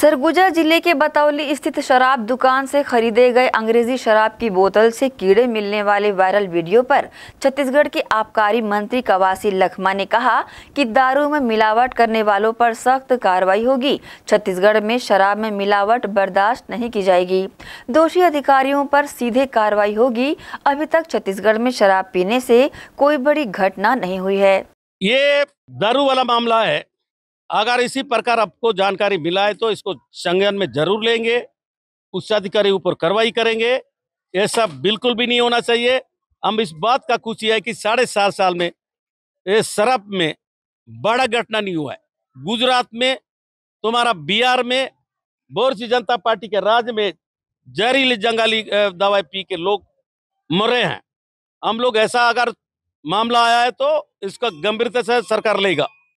सरगुजा जिले के बतौली स्थित शराब दुकान से खरीदे गए अंग्रेजी शराब की बोतल से कीड़े मिलने वाले वायरल वीडियो पर छत्तीसगढ़ के आबकारी मंत्री कवासी लखमा ने कहा कि दारू में मिलावट करने वालों पर सख्त कार्रवाई होगी छत्तीसगढ़ में शराब में मिलावट बर्दाश्त नहीं की जाएगी दोषी अधिकारियों पर सीधे कार्रवाई होगी अभी तक छत्तीसगढ़ में शराब पीने से कोई बड़ी घटना नहीं हुई है ये दारू वाला मामला है अगर इसी प्रकार आपको जानकारी मिला है तो इसको संज्ञान में जरूर लेंगे उच्चाधिकारी ऊपर कार्रवाई करेंगे ऐसा बिल्कुल भी नहीं होना चाहिए हम इस बात का खुशी है कि साढ़े सात साल में ये शराब में बड़ा घटना नहीं हुआ है गुजरात में तुम्हारा बिहार में बोरसी जनता पार्टी के राज में जहरीली जंगली दवाई पी के लोग मरे हैं हम लोग ऐसा अगर मामला आया है तो इसका गंभीरता से सरकार लेगा